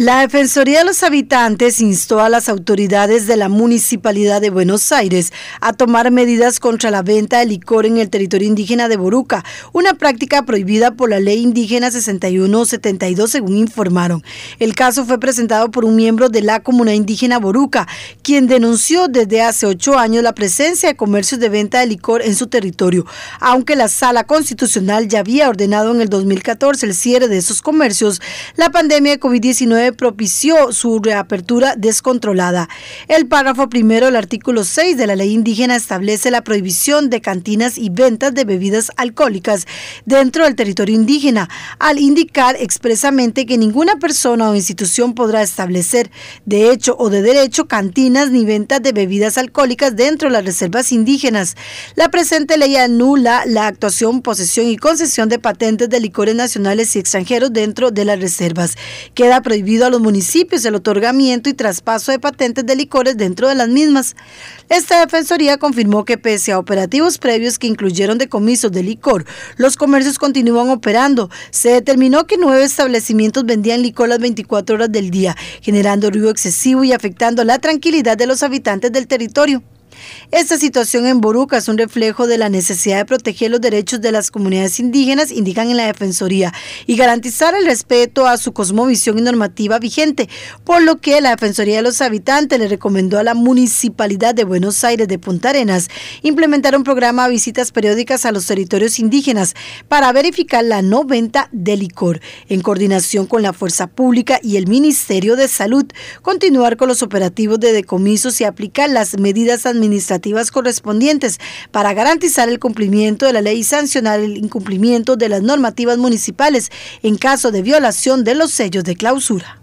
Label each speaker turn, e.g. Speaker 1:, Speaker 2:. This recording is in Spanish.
Speaker 1: La Defensoría de los Habitantes instó a las autoridades de la Municipalidad de Buenos Aires a tomar medidas contra la venta de licor en el territorio indígena de Boruca, una práctica prohibida por la Ley Indígena 6172, según informaron. El caso fue presentado por un miembro de la comunidad indígena Boruca, quien denunció desde hace ocho años la presencia de comercios de venta de licor en su territorio, aunque la Sala Constitucional ya había ordenado en el 2014 el cierre de esos comercios. La pandemia de COVID-19 propició su reapertura descontrolada. El párrafo primero del artículo 6 de la ley indígena establece la prohibición de cantinas y ventas de bebidas alcohólicas dentro del territorio indígena, al indicar expresamente que ninguna persona o institución podrá establecer de hecho o de derecho cantinas ni ventas de bebidas alcohólicas dentro de las reservas indígenas. La presente ley anula la actuación, posesión y concesión de patentes de licores nacionales y extranjeros dentro de las reservas. Queda prohibido a los municipios el otorgamiento y traspaso de patentes de licores dentro de las mismas. Esta defensoría confirmó que pese a operativos previos que incluyeron decomisos de licor, los comercios continúan operando. Se determinó que nueve establecimientos vendían licor las 24 horas del día, generando ruido excesivo y afectando la tranquilidad de los habitantes del territorio. Esta situación en Boruca es un reflejo de la necesidad de proteger los derechos de las comunidades indígenas, indican en la Defensoría, y garantizar el respeto a su cosmovisión y normativa vigente, por lo que la Defensoría de los Habitantes le recomendó a la Municipalidad de Buenos Aires de Punta Arenas implementar un programa de visitas periódicas a los territorios indígenas para verificar la no venta de licor, en coordinación con la Fuerza Pública y el Ministerio de Salud, continuar con los operativos de decomisos y aplicar las medidas administrativas administrativas correspondientes para garantizar el cumplimiento de la ley y sancionar el incumplimiento de las normativas municipales en caso de violación de los sellos de clausura.